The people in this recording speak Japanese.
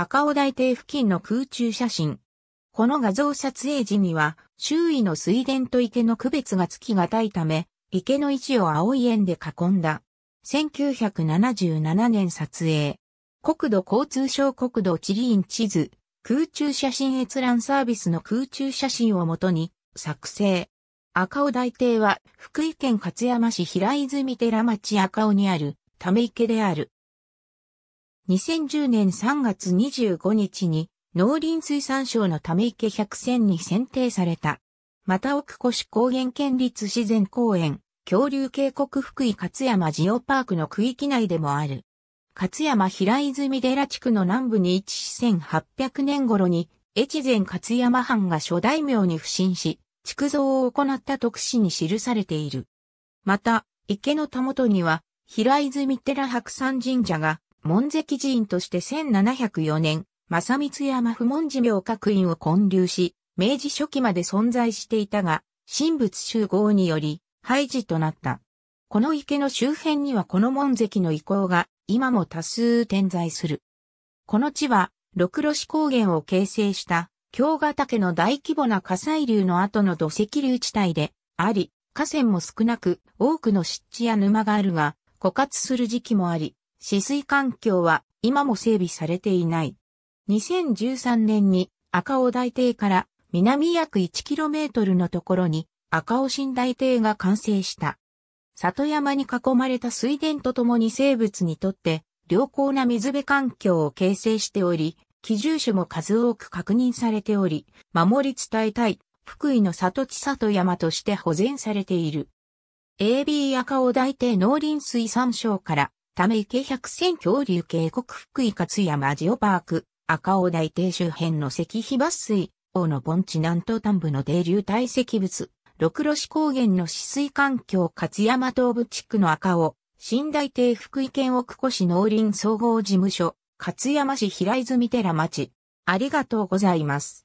赤尾台邸付近の空中写真。この画像撮影時には、周囲の水田と池の区別がつきがたいため、池の位置を青い円で囲んだ。1977年撮影。国土交通省国土地理院地図、空中写真閲覧サービスの空中写真をもとに、作成。赤尾大邸は、福井県勝山市平泉寺町赤尾にある、ため池である。2010年3月25日に農林水産省のため池百選に選定された。また奥越高原県立自然公園、恐竜渓谷福井勝山ジオパークの区域内でもある。勝山平泉寺地区の南部に位置し1800年頃に越前勝山藩が諸大名に不審し、築造を行った特使に記されている。また、池のたもとには、平泉寺白山神社が門跡寺院として1704年、正光山不門寺明覚院を建立し、明治初期まで存在していたが、神仏集合により、廃寺となった。この池の周辺にはこの門跡の遺構が今も多数点在する。この地は、六路市高原を形成した京ヶ岳の大規模な火砕流の後の土石流地帯であり、河川も少なく多くの湿地や沼があるが、枯渇する時期もあり、止水環境は今も整備されていない。2013年に赤尾大邸から南約 1km のところに赤尾新大邸が完成した。里山に囲まれた水田とともに生物にとって良好な水辺環境を形成しており、寄住種も数多く確認されており、守り伝えたい福井の里地里山として保全されている。AB 赤尾大帝農林水産省からため池百選恐竜渓谷福井勝山ジオパーク、赤尾大帝周辺の石碑抜水、王の盆地南東端部の泥流堆積物、六路市高原の止水環境勝山東部地区の赤尾、新大帝福井県奥越農林総合事務所、勝山市平泉寺町。ありがとうございます。